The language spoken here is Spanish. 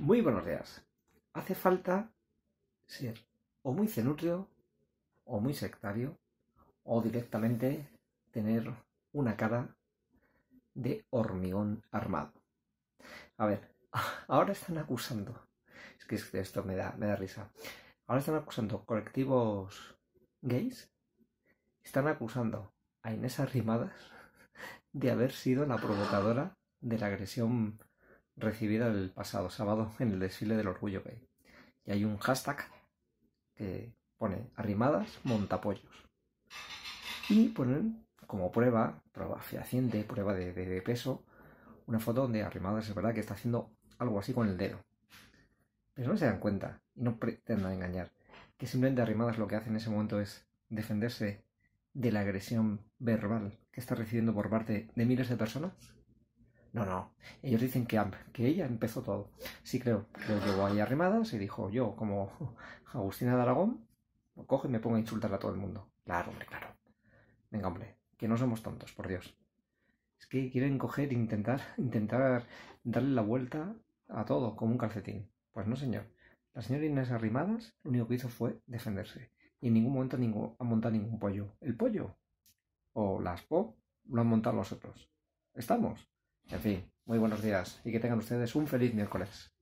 Muy buenos días. Hace falta ser o muy cenutrio, o muy sectario, o directamente tener una cara de hormigón armado. A ver, ahora están acusando, es que esto me da, me da risa, ahora están acusando colectivos gays, están acusando a Inés Arrimadas de haber sido la provocadora de la agresión recibida el pasado sábado en el desfile del orgullo gay. Y hay un hashtag que pone arrimadas montapollos. Y ponen como prueba, prueba fehaciente, prueba de, peso, una foto donde arrimadas es verdad que está haciendo algo así con el dedo. Pero no se dan cuenta y no pretendan engañar. Que simplemente arrimadas lo que hace en ese momento es defenderse de la agresión verbal que está recibiendo por parte de miles de personas no, no. Ellos dicen que, ella empezó todo. Sí, creo. yo que ahí arrimadas y dijo, yo, como Agustina de Aragón, coge y me pongo a insultar a todo el mundo. Claro, hombre, claro. Venga, hombre, que no somos tontos, por Dios. Es que quieren coger, e intentar, intentar darle la vuelta a todo, como un calcetín. Pues no, señor. La señora Inés Arrimadas lo único que hizo fue defenderse. Y en ningún momento ningún, montado ningún pollo. El pollo o las PO lo han montado los otros. Estamos. En fin, muy buenos días y que tengan ustedes un feliz miércoles.